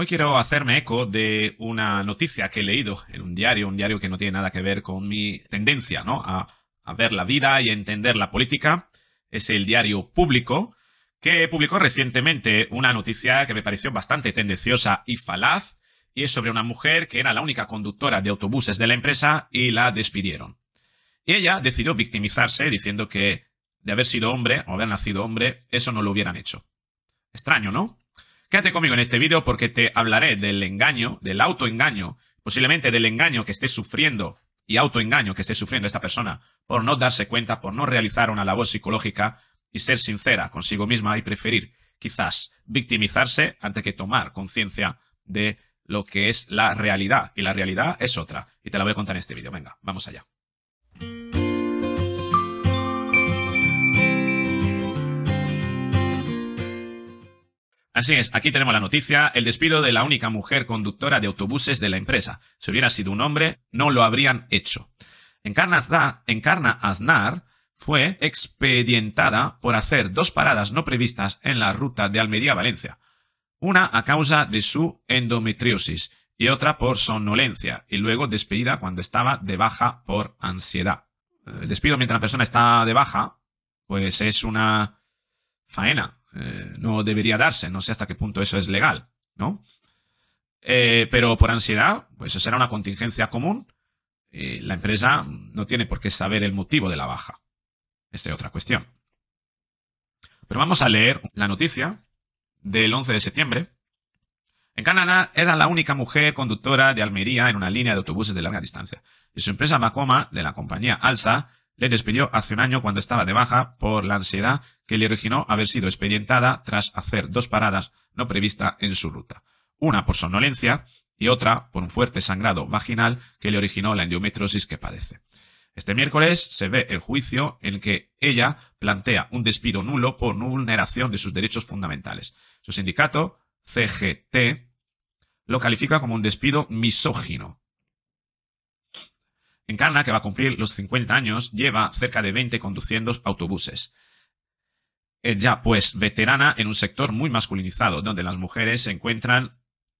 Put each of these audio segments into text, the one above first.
Hoy quiero hacerme eco de una noticia que he leído en un diario, un diario que no tiene nada que ver con mi tendencia ¿no? a, ver la vida y entender la política. Es el diario público, que publicó recientemente una noticia que me pareció bastante tendenciosa y falaz, y es sobre una mujer que era la única conductora de autobuses de la empresa y la despidieron. Y ella decidió victimizarse diciendo que de haber sido hombre o haber nacido hombre, eso no lo hubieran hecho. Extraño, ¿no? Quédate conmigo en este vídeo porque te hablaré del engaño, del autoengaño, posiblemente del engaño que esté sufriendo y autoengaño que esté sufriendo esta persona por no darse cuenta, por no realizar una labor psicológica y ser sincera consigo misma y preferir quizás victimizarse antes que tomar conciencia de lo que es la realidad. Y la realidad es otra. Y te la voy a contar en este vídeo. Venga, vamos allá. Así es, aquí tenemos la noticia, el despido de la única mujer conductora de autobuses de la empresa. Si hubiera sido un hombre, no lo habrían hecho. Encarna Aznar, fue expedientada por hacer dos paradas no previstas en la ruta de Almería-Valencia. Una a causa de su endometriosis y otra por somnolencia, y luego despedida cuando estaba de baja por ansiedad. El despido mientras la persona está de baja, pues es una faena. Eh, no debería darse, no sé hasta qué punto eso es legal, ¿no? Eh, pero por ansiedad, pues eso será una contingencia común. Eh, la empresa no tiene por qué saber el motivo de la baja. Esta es otra cuestión. Pero vamos a leer la noticia del 11 de septiembre. En Canadá era la única mujer conductora de Almería en una línea de autobuses de larga distancia. Y su empresa Macoma, de la compañía Alsa, le despidió hace un año cuando estaba de baja por la ansiedad que le originó haber sido expedientada tras hacer dos paradas no previstas en su ruta, una por somnolencia y otra por un fuerte sangrado vaginal que le originó la endometriosis que padece. Este miércoles se ve el juicio en que ella plantea un despido nulo por vulneración de sus derechos fundamentales. Su sindicato, CGT, lo califica como un despido misógino Encarna, que va a cumplir los 50 años, lleva cerca de 20 conduciendo autobuses. Eh, ya pues veterana en un sector muy masculinizado, donde las mujeres se encuentran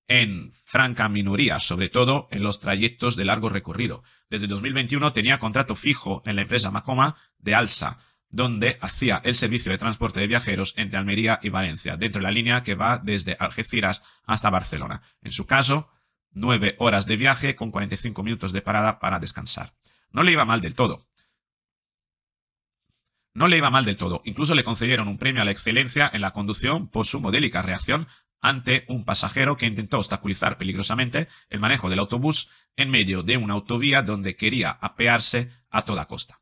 en franca minoría, sobre todo en los trayectos de largo recorrido. Desde 2021 tenía contrato fijo en la empresa Macoma de Alsa, donde hacía el servicio de transporte de viajeros entre Almería y Valencia, dentro de la línea que va desde Algeciras hasta Barcelona. En su caso, 9 horas de viaje con 45 minutos de parada para descansar. No le iba mal del todo. No le iba mal del todo. Incluso le concedieron un premio a la excelencia en la conducción por su modélica reacción ante un pasajero que intentó obstaculizar peligrosamente el manejo del autobús en medio de una autovía donde quería apearse a toda costa.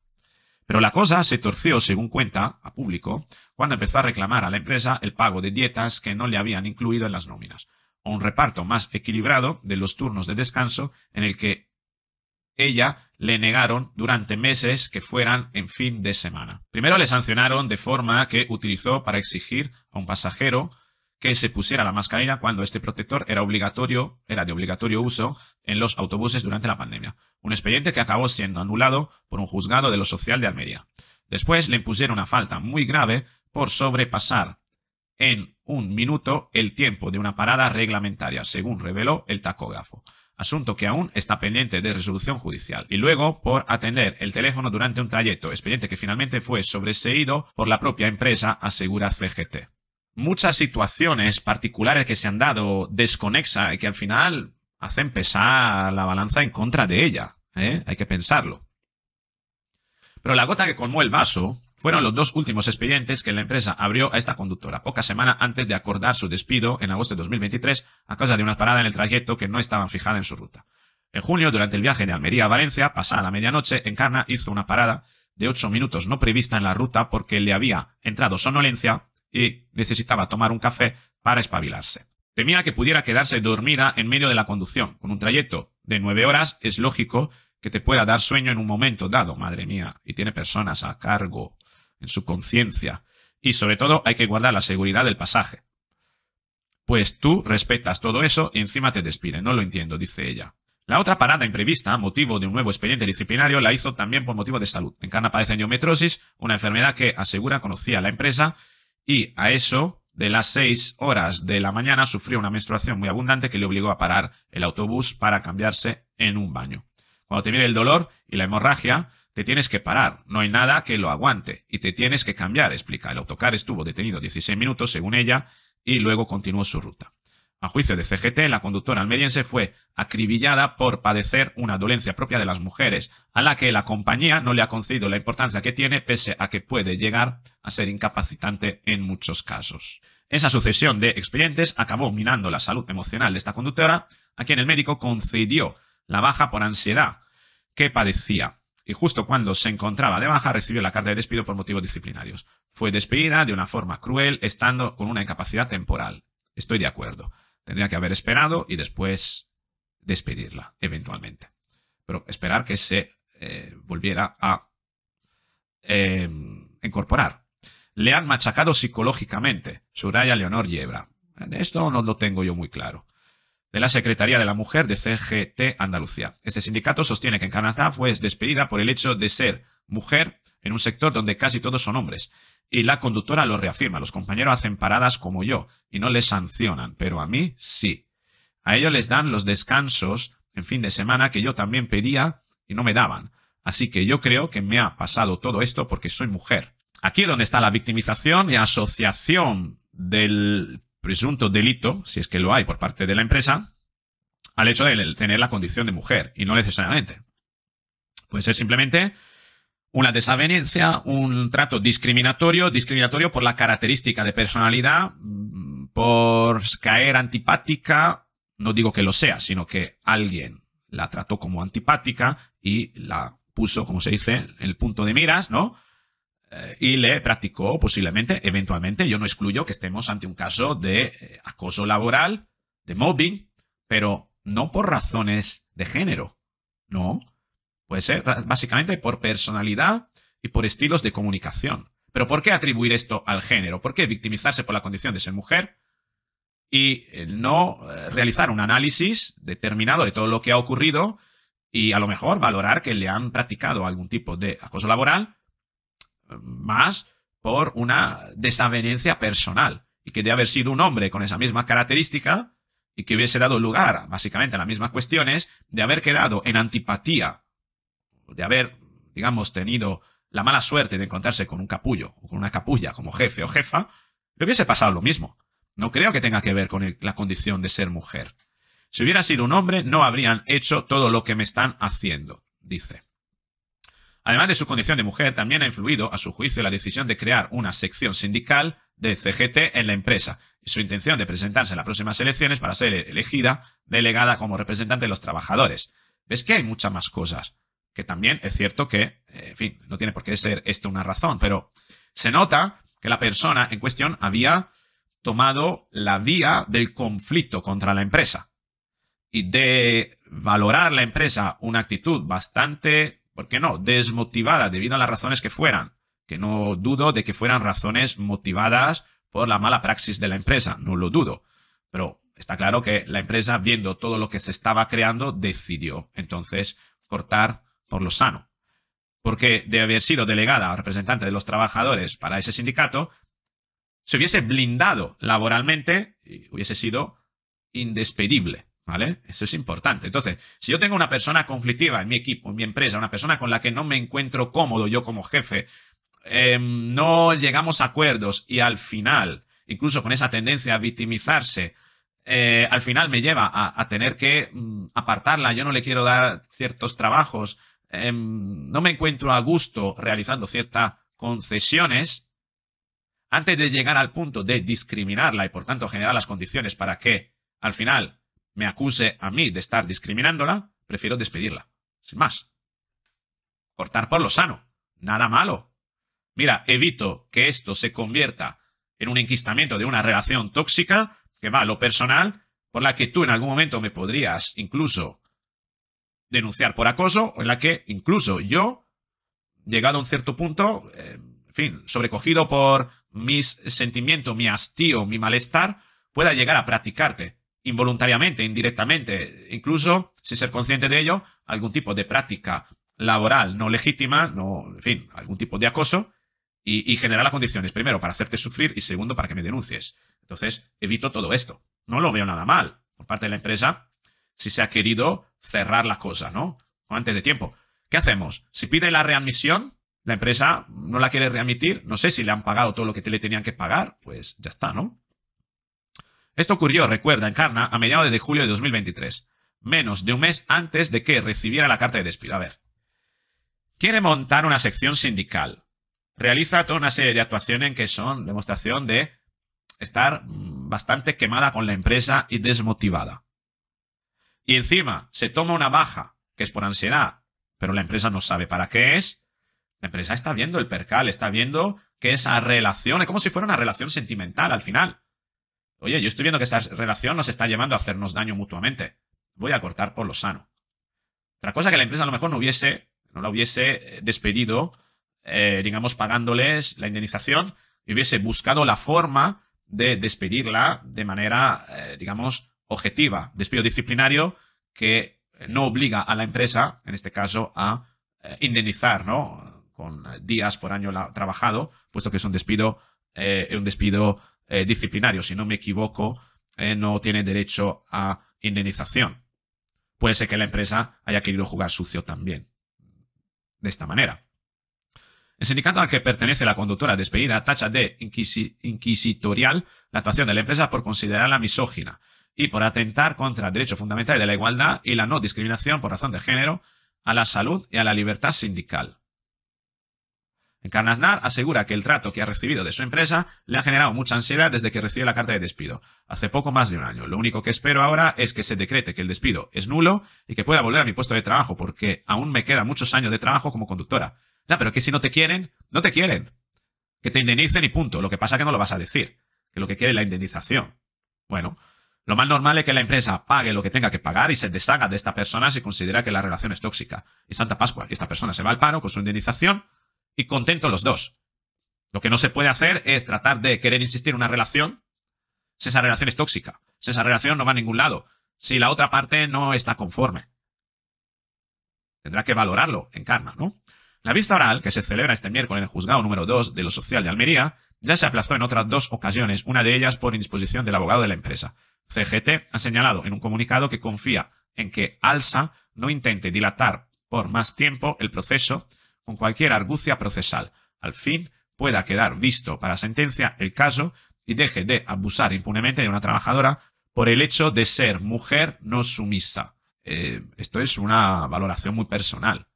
Pero la cosa se torció, según cuenta, a público, cuando empezó a reclamar a la empresa el pago de dietas que no le habían incluido en las nóminas un reparto más equilibrado de los turnos de descanso en el que ella le negaron durante meses que fueran en fin de semana. Primero le sancionaron de forma que utilizó para exigir a un pasajero que se pusiera la mascarilla cuando este protector era obligatorio, era de obligatorio uso en los autobuses durante la pandemia. Un expediente que acabó siendo anulado por un juzgado de lo social de Almería. Después le impusieron una falta muy grave por sobrepasar en un minuto el tiempo de una parada reglamentaria, según reveló el tacógrafo asunto que aún está pendiente de resolución judicial, y luego por atender el teléfono durante un trayecto, expediente que finalmente fue sobreseído por la propia empresa, asegura CGT. Muchas situaciones particulares que se han dado desconexa y que al final hacen pesar la balanza en contra de ella. ¿eh? Hay que pensarlo. Pero la gota que colmó el vaso fueron los dos últimos expedientes que la empresa abrió a esta conductora, poca semana antes de acordar su despido en agosto de 2023 a causa de una parada en el trayecto que no estaba fijada en su ruta. En junio, durante el viaje de Almería a Valencia, pasada la medianoche, Encarna hizo una parada de 8 minutos no prevista en la ruta porque le había entrado sonolencia y necesitaba tomar un café para espabilarse. Temía que pudiera quedarse dormida en medio de la conducción. Con un trayecto de 9 horas es lógico que te pueda dar sueño en un momento dado, madre mía, y tiene personas a cargo en su conciencia. Y sobre todo hay que guardar la seguridad del pasaje. Pues tú respetas todo eso y encima te despide. No lo entiendo, dice ella. La otra parada imprevista, motivo de un nuevo expediente disciplinario, la hizo también por motivo de salud. Encarna padece endometrosis, una enfermedad que asegura conocía la empresa, y a eso de las 6 horas de la mañana sufrió una menstruación muy abundante que le obligó a parar el autobús para cambiarse en un baño. Cuando te viene el dolor y la hemorragia, te tienes que parar, no hay nada que lo aguante, y te tienes que cambiar, explica. El autocar estuvo detenido 16 minutos, según ella, y luego continuó su ruta. A juicio de CGT, la conductora almeriense fue acribillada por padecer una dolencia propia de las mujeres, a la que la compañía no le ha concedido la importancia que tiene, pese a que puede llegar a ser incapacitante en muchos casos. Esa sucesión de expedientes acabó minando la salud emocional de esta conductora, a quien el médico concedió la baja por ansiedad que padecía y justo cuando se encontraba de baja recibió la carta de despido por motivos disciplinarios. Fue despedida de una forma cruel, estando con una incapacidad temporal. Estoy de acuerdo. Tendría que haber esperado y después despedirla, eventualmente. Pero esperar que se eh, volviera a em, incorporar. Le han machacado psicológicamente, Suraya Leonor Yebra. Esto no lo tengo yo muy claro de la Secretaría de la Mujer de CGT Andalucía. Este sindicato sostiene que en Canadá fue despedida por el hecho de ser mujer en un sector donde casi todos son hombres. Y la conductora lo reafirma, los compañeros hacen paradas como yo y no les sancionan, pero a mí sí. A ellos les dan los descansos en fin de semana que yo también pedía y no me daban. Así que yo creo que me ha pasado todo esto porque soy mujer. Aquí es donde está la victimización y asociación del presunto delito, si es que lo hay por parte de la empresa, al hecho de tener la condición de mujer, y no necesariamente. Puede ser simplemente una desavenencia, un trato discriminatorio, discriminatorio por la característica de personalidad, mm, por caer antipática, no digo que lo sea, sino que alguien la trató como antipática y la puso, como se dice, en el punto de miras, ¿no? y le practicó posiblemente, eventualmente, yo no excluyo que estemos ante un caso de eh, acoso laboral, de mobbing, pero no por razones de género, no. Puede ser básicamente por personalidad y por estilos de comunicación. Pero ¿por qué atribuir esto al género? ¿Por qué victimizarse por la condición de ser mujer y eh, no eh, realizar un análisis determinado de todo lo que ha ocurrido y a lo mejor valorar que le han practicado algún tipo de acoso laboral más por una desavenencia personal y que de haber sido un hombre con esa misma característica y que hubiese dado lugar básicamente a las mismas cuestiones, de haber quedado en antipatía, de haber, digamos, tenido la mala suerte de encontrarse con un capullo o con una capulla como jefe o jefa, le hubiese pasado lo mismo. No creo que tenga que ver con la condición de ser mujer. Si hubiera sido un hombre, no habrían hecho todo lo que me están haciendo, dice. Además de su condición de mujer, también ha influido, a su juicio, la decisión de crear una sección sindical de CGT en la empresa y su intención de presentarse en las próximas elecciones para ser elegida delegada como representante de los trabajadores. Ves que hay muchas más cosas, que también es cierto que, eh, en fin, no tiene por qué ser esto una razón, pero se nota que la persona en cuestión había tomado la vía del conflicto contra la empresa y de valorar la empresa una actitud bastante ¿por qué no?, desmotivada debido a las razones que fueran, que no dudo de que fueran razones motivadas por la mala praxis de la empresa, no lo dudo, pero está claro que la empresa, viendo todo lo que se estaba creando, decidió entonces cortar por lo sano. Porque de haber sido delegada o representante de los trabajadores para ese sindicato, se hubiese blindado laboralmente y hubiese sido indespedible. ¿Vale? Eso es importante. Entonces, si yo tengo una persona conflictiva en mi equipo, en mi empresa, una persona con la que no me encuentro cómodo yo como jefe, em, no llegamos a acuerdos y al final, incluso con esa tendencia a victimizarse, eh, al final me lleva a, tener que mm, apartarla, yo no le quiero dar ciertos trabajos, em, no me encuentro a gusto realizando ciertas concesiones, antes de llegar al punto de discriminarla y por tanto generar las condiciones para que al final me acuse a mí de estar discriminándola, prefiero despedirla. Sin más. Cortar por lo sano. Nada malo. Mira, evito que esto se convierta en un enquistamiento de una relación tóxica que va a lo personal, por la que tú en algún momento me podrías incluso denunciar por acoso, o en la que incluso yo, llegado a un cierto punto, eh, en fin, sobrecogido por mis sentimientos, mi hastío, mi malestar, pueda llegar a practicarte involuntariamente, indirectamente, incluso sin ser consciente de ello, algún tipo de práctica laboral no legítima, no, en fin, algún tipo de acoso, y, genera generar las condiciones, primero, para hacerte sufrir y segundo, para que me denuncies. Entonces, evito todo esto. No lo veo nada mal por parte de la empresa si se ha querido cerrar las cosas, ¿no? antes de tiempo. ¿Qué hacemos? Si pide la readmisión, la empresa no la quiere readmitir, no sé si le han pagado todo lo que te le tenían que pagar, pues ya está, ¿no? Esto ocurrió, recuerda, en a mediados de julio de 2023, menos de un mes antes de que recibiera la carta de despido. A ver. Quiere montar una sección sindical. Realiza toda una serie de actuaciones que son demostración de estar bastante quemada con la empresa y desmotivada. Y encima se toma una baja, que es por ansiedad, pero la empresa no sabe para qué es. La empresa está viendo el percal, está viendo que esa relación es como si fuera una relación sentimental al final. Oye, yo estoy viendo que esta relación nos está llevando a hacernos daño mutuamente. Voy a cortar por lo sano. Otra cosa que la empresa a lo mejor no hubiese, no la hubiese eh, despedido, eh, digamos, pagándoles la indemnización, y hubiese buscado la forma de despedirla de manera, eh, digamos, objetiva. Despido disciplinario que no obliga a la empresa, en este caso, a indemnizar, ¿no? Con días por año trabajado, puesto que es un despido, un despido eh, disciplinario, si no me equivoco, eh, no tiene derecho a indemnización. Puede ser que la empresa haya querido jugar sucio también. De esta manera. El sindicato al que pertenece la conductora despedida tacha de inquisitorial la actuación de la empresa por considerarla misógina y por atentar contra el derecho fundamental de la igualdad y la no discriminación por razón de género a la salud y a la libertad sindical. Encarnaznar asegura que el trato que ha recibido de su empresa le ha generado mucha ansiedad desde que recibió la carta de despido, hace poco más de un año. Lo único que espero ahora es que se decrete que el despido es nulo y que pueda volver a mi puesto de trabajo, porque aún me quedan muchos años de trabajo como conductora. Ya, pero que si no te quieren, no te quieren. Que te indemnicen y punto. Lo que pasa es que no lo vas a decir. Que lo que quiere es la indemnización. Bueno, lo más normal es que la empresa pague lo que tenga que pagar y se deshaga de esta persona si considera que la relación es tóxica. Y Santa Pascua, que esta persona se va al paro con su indemnización y contentos los dos. Lo que no se puede hacer es tratar de querer insistir en una relación si esa relación es tóxica, si esa relación no va a ningún lado, si la otra parte no está conforme. Tendrá que valorarlo en carne, ¿no? La vista oral, que se celebra este miércoles en el juzgado número 2 de lo social de Almería, ya se aplazó en otras dos ocasiones, una de ellas por indisposición del abogado de la empresa. CGT ha señalado en un comunicado que confía en que Alsa no intente dilatar por más tiempo el proceso con cualquier argucia procesal. Al fin pueda quedar visto para sentencia el caso y deje de abusar impunemente de una trabajadora por el hecho de ser mujer no sumisa. Eh, esto es una valoración muy personal.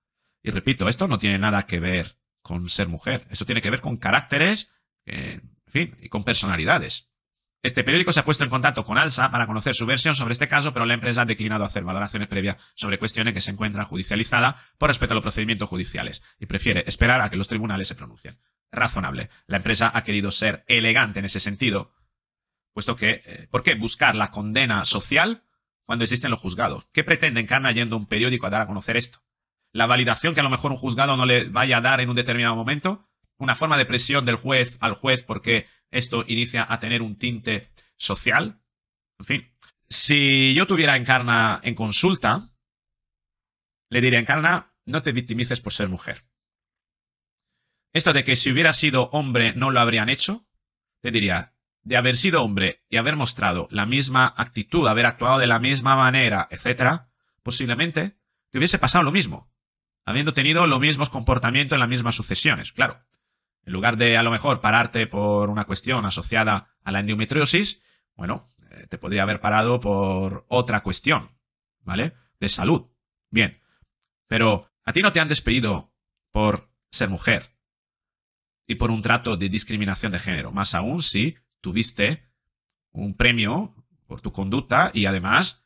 Y repito, esto no tiene nada que ver con ser mujer. Esto tiene que ver con caracteres, eh, fin, y con personalidades. Este periódico se ha puesto en contacto con Alsa para conocer su versión sobre este caso, pero la empresa ha declinado hacer valoraciones previas sobre cuestiones que se encuentran judicializadas por respeto a los procedimientos judiciales y prefiere esperar a que los tribunales se pronuncien. Razonable. La empresa ha querido ser elegante en ese sentido, puesto que, eh, ¿por qué buscar la condena social cuando existen los juzgados? ¿Qué pretende Encarna yendo un periódico a dar a conocer esto? ¿La validación que a lo mejor un juzgado no le vaya a dar en un determinado momento? una forma de presión del juez al juez porque esto inicia a tener un tinte social. En fin, si yo tuviera a Encarna en consulta, le diría, Encarna, no te victimices por ser mujer. Esto de que si hubiera sido hombre no lo habrían hecho, te diría, de haber sido hombre y haber mostrado la misma actitud, haber actuado de la misma manera, etc., posiblemente te hubiese pasado lo mismo, habiendo tenido los mismos comportamientos en las mismas sucesiones, claro. En lugar de a lo mejor pararte por una cuestión asociada a la endometriosis, bueno, eh, te podría haber parado por otra cuestión, ¿vale? De salud. Bien, pero a ti no te han despedido por ser mujer y por un trato de discriminación de género, más aún si tuviste un premio por tu conducta y además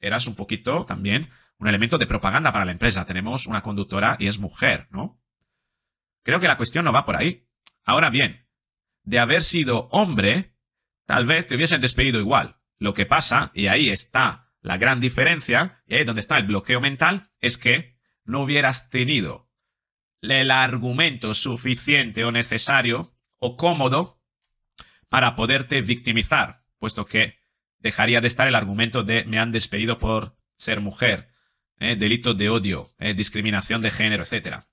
eras un poquito también un elemento de propaganda para la empresa. Tenemos una conductora y es mujer, ¿no? Creo que la cuestión no va por ahí. Ahora bien, de haber sido hombre, tal vez te hubiesen despedido igual. Lo que pasa, y ahí está la gran diferencia, y ahí donde está el bloqueo mental, es que no hubieras tenido el argumento suficiente o necesario o cómodo para poderte victimizar, puesto que dejaría de estar el argumento de me han despedido por ser mujer, ¿eh? delito de odio, ¿eh? discriminación de género, etcétera.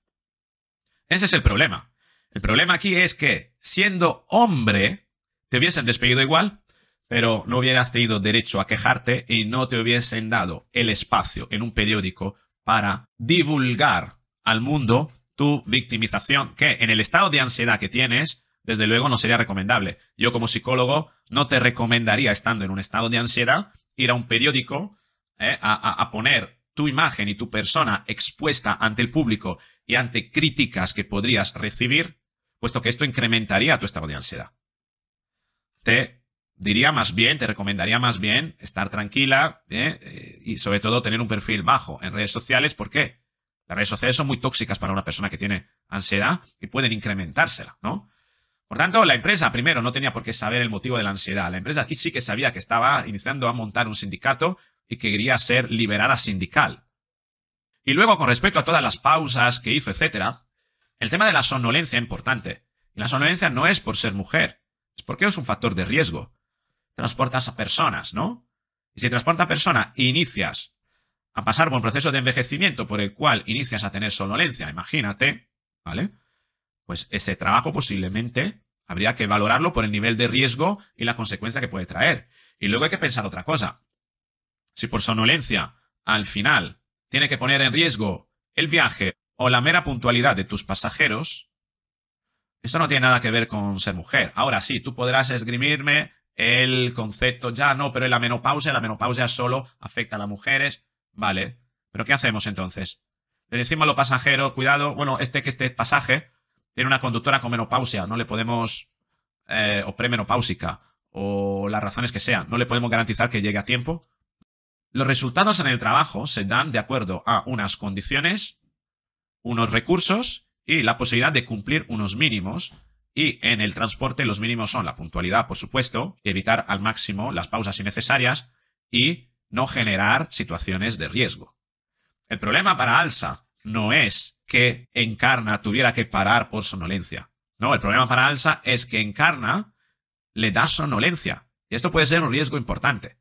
Ese es el problema. El problema aquí es que, siendo hombre, te hubiesen despedido igual, pero no hubieras tenido derecho a quejarte y no te hubiesen dado el espacio en un periódico para divulgar al mundo tu victimización, que en el estado de ansiedad que tienes, desde luego no sería recomendable. Yo como psicólogo no te recomendaría, estando en un estado de ansiedad, ir a un periódico eh, a poner tu imagen y tu persona expuesta ante el público y ante críticas que podrías recibir, puesto que esto incrementaría tu estado de ansiedad. Te diría más bien, te recomendaría más bien estar tranquila ¿eh? Eh, y sobre todo tener un perfil bajo en redes sociales. ¿Por qué? Las redes sociales son muy tóxicas para una persona que tiene ansiedad y pueden incrementársela, ¿no? Por tanto, la empresa primero no tenía por qué saber el motivo de la ansiedad. La empresa aquí sí que sabía que estaba iniciando a montar un sindicato y que quería ser liberada sindical. Y luego, con respecto a todas las pausas que hizo, etc., el tema de la somnolencia es importante. Y la somnolencia no es por ser mujer, es porque es un factor de riesgo. Transportas a personas, ¿no? Y si transporta a persona e inicias a pasar por un proceso de envejecimiento por el cual inicias a tener somnolencia, imagínate, ¿vale? Pues ese trabajo posiblemente habría que valorarlo por el nivel de riesgo y la consecuencia que puede traer. Y luego hay que pensar otra cosa. Si por somnolencia al final tiene que poner en riesgo el viaje o la mera puntualidad de tus pasajeros, esto no tiene nada que ver con ser mujer. Ahora sí, tú podrás esgrimirme el concepto ya, no, pero la menopausia, la menopausia solo afecta a las mujeres, vale. Pero ¿qué hacemos entonces? Le decimos a los pasajeros, cuidado, bueno, este que este pasaje tiene una conductora con menopausia, no le podemos, eh, o premenopáusica, o las razones que sean, no le podemos garantizar que llegue a tiempo, los resultados en el trabajo se dan de acuerdo a unas condiciones, unos recursos y la posibilidad de cumplir unos mínimos. Y en el transporte los mínimos son la puntualidad, por supuesto, evitar al máximo las pausas innecesarias y no generar situaciones de riesgo. El problema para Alsa no es que Encarna tuviera que parar por sonolencia. No, el problema para Alsa es que Encarna le da sonolencia. Y esto puede ser un riesgo importante,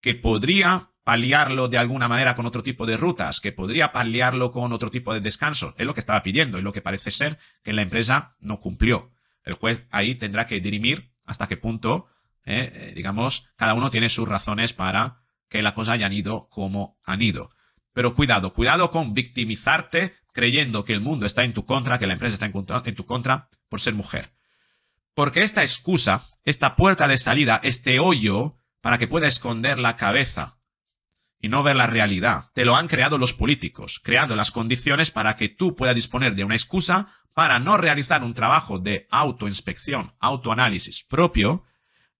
que podría paliarlo de alguna manera con otro tipo de rutas, que podría paliarlo con otro tipo de descanso. Es lo que estaba pidiendo y lo que parece ser que la empresa no cumplió. El juez ahí tendrá que dirimir hasta qué punto, eh, eh, digamos, cada uno tiene sus razones para que las cosa hayan ido como han ido. Pero cuidado, cuidado con victimizarte creyendo que el mundo está en tu contra, que la empresa está en tu contra por ser mujer. Porque esta excusa, esta puerta de salida, este hoyo para que pueda esconder la cabeza y no ver la realidad. Te lo han creado los políticos, creando las condiciones para que tú puedas disponer de una excusa para no realizar un trabajo de autoinspección, autoanálisis propio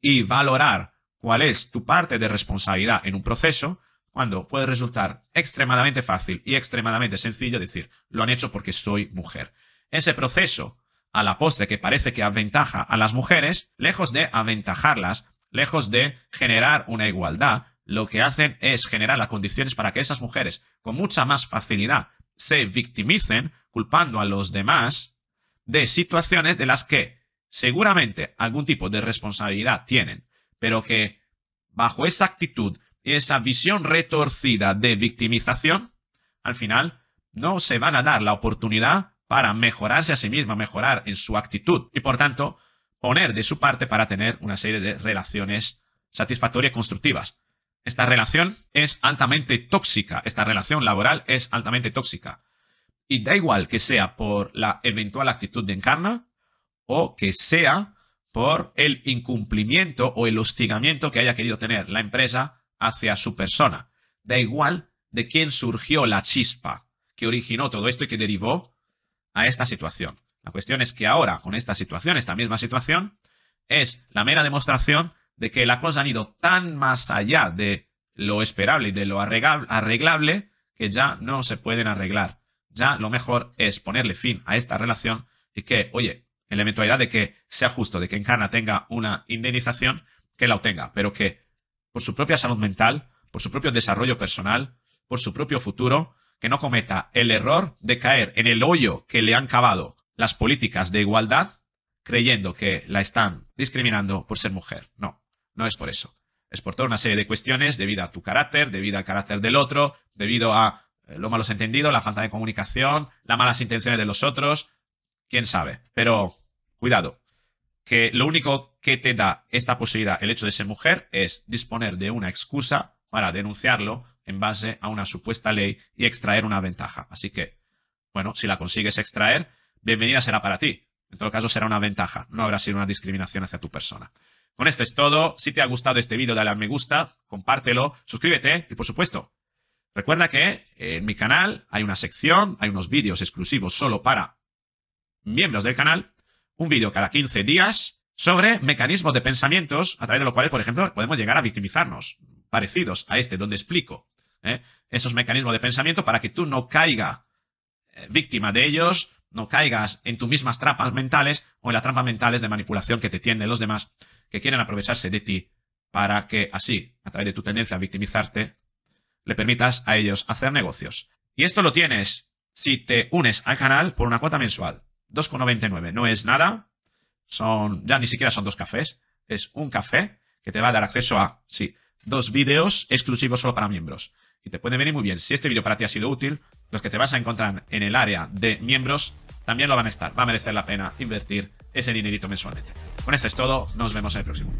y valorar cuál es tu parte de responsabilidad en un proceso cuando puede resultar extremadamente fácil y extremadamente sencillo decir, lo han hecho porque soy mujer. Ese proceso, a la postre que parece que aventaja a las mujeres, lejos de aventajarlas, lejos de generar una igualdad, lo que hacen es generar las condiciones para que esas mujeres con mucha más facilidad se victimicen culpando a los demás de situaciones de las que seguramente algún tipo de responsabilidad tienen, pero que bajo esa actitud y esa visión retorcida de victimización, al final no se van a dar la oportunidad para mejorarse a sí misma, mejorar en su actitud y por tanto poner de su parte para tener una serie de relaciones satisfactorias y constructivas. Esta relación es altamente tóxica, esta relación laboral es altamente tóxica. Y da igual que sea por la eventual actitud de Encarna o que sea por el incumplimiento o el hostigamiento que haya querido tener la empresa hacia su persona. Da igual de quién surgió la chispa que originó todo esto y que derivó a esta situación. La cuestión es que ahora, con esta situación, esta misma situación, es la mera demostración de que las cosas han ido tan más allá de lo esperable y de lo arreglable que ya no se pueden arreglar. Ya lo mejor es ponerle fin a esta relación y que, oye, en la eventualidad de que sea justo, de que Encarna tenga una indemnización, que la obtenga, pero que por su propia salud mental, por su propio desarrollo personal, por su propio futuro, que no cometa el error de caer en el hoyo que le han cavado las políticas de igualdad creyendo que la están discriminando por ser mujer. No, no es por eso. Es por toda una serie de cuestiones debido a tu carácter, debido al carácter del otro, debido a eh, lo malos entendidos, la falta de comunicación, las malas intenciones de los otros, quién sabe. Pero cuidado, que lo único que te da esta posibilidad, el hecho de ser mujer, es disponer de una excusa para denunciarlo en base a una supuesta ley y extraer una ventaja. Así que, bueno, si la consigues extraer, bienvenida será para ti. En todo caso, será una ventaja, no habrá sido una discriminación hacia tu persona. Con esto es todo. Si te ha gustado este vídeo, dale a me gusta, compártelo, suscríbete y, por supuesto, recuerda que en mi canal hay una sección, hay unos vídeos exclusivos solo para miembros del canal, un vídeo cada 15 días sobre mecanismos de pensamientos a través de los cuales, por ejemplo, podemos llegar a victimizarnos, parecidos a este, donde explico ¿eh? esos mecanismos de pensamiento para que tú no caiga eh, víctima de ellos no caigas en tus mismas trampas mentales o en las trampas mentales de manipulación que te tienden los demás, que quieren aprovecharse de ti para que así, a través de tu tendencia a victimizarte, le permitas a ellos hacer negocios. Y esto lo tienes si te unes al canal por una cuota mensual. 2,99 no es nada, son ya ni siquiera son dos cafés, es un café que te va a dar acceso a, sí, dos vídeos exclusivos solo para miembros y te puede venir muy bien. Si este vídeo para ti ha sido útil, los que te vas a encontrar en el área de miembros también lo van a estar. Va a merecer la pena invertir ese dinerito mensualmente. Con eso es todo, nos vemos en el próximo.